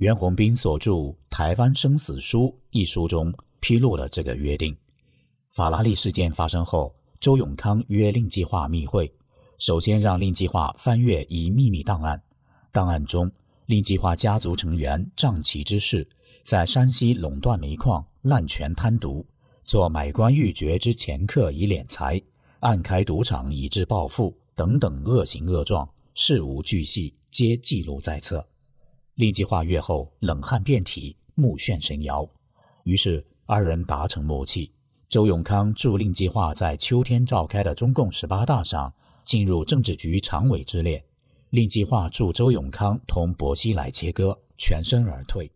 袁宏斌所著《台湾生死书》一书中披露了这个约定。法拉利事件发生后，周永康约令计划密会，首先让令计划翻阅一秘密档案，档案中令计划家族成员仗其之势，在山西垄断煤矿、滥权贪渎、做买官鬻爵之前客以敛财、暗开赌场以致暴富等等恶行恶状，事无巨细皆记录在册。令计划阅后冷汗遍体，目眩神摇。于是二人达成默契：周永康助令计划在秋天召开的中共十八大上进入政治局常委之列；令计划助周永康同薄熙来切割，全身而退。